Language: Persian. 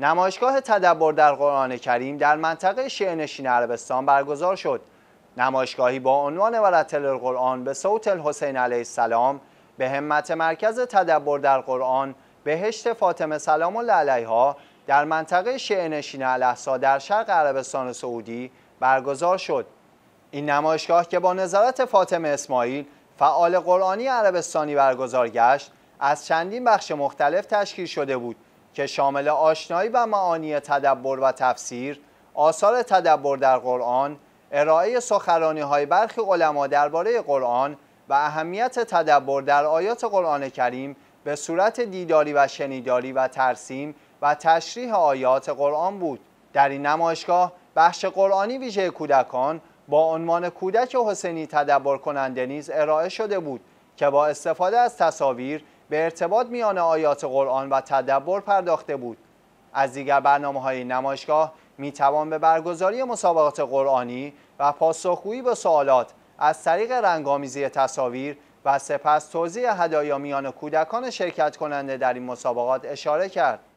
نمایشگاه تدبر در قرآن کریم در منطقه شعنشین عربستان برگزار شد نمایشگاهی با عنوان ورتل القرآن به صوت الحسین علیه السلام به همت مرکز تدبر در قرآن بهشت فاطمه سلام الله علیها در منطقه شیعهنشین الاحسا در شرق عربستان سعودی برگزار شد این نمایشگاه که با نظارت فاطمه اسماعیل فعال قرآنی عربستانی برگزار گشت از چندین بخش مختلف تشکیل شده بود که شامل آشنایی و معانی تدبر و تفسیر، آثار تدبر در قرآن، ارائه سخرانی های برخی علما درباره قرآن و اهمیت تدبر در آیات قرآن کریم به صورت دیداری و شنیداری و ترسیم و تشریح آیات قرآن بود. در این نمایشگاه بخش قرآنی ویژه کودکان با عنوان کودک حسینی تدبر کننده نیز ارائه شده بود که با استفاده از تصاویر به ارتباط میان آیات قرآن و تدبر پرداخته بود از دیگر برنامه های نمایشگاه می توان به برگزاری مسابقات قرآنی و پاسخگویی به سوالات از طریق رنگامیزی تصاویر و سپس توضیح هدایا میان کودکان شرکت کننده در این مسابقات اشاره کرد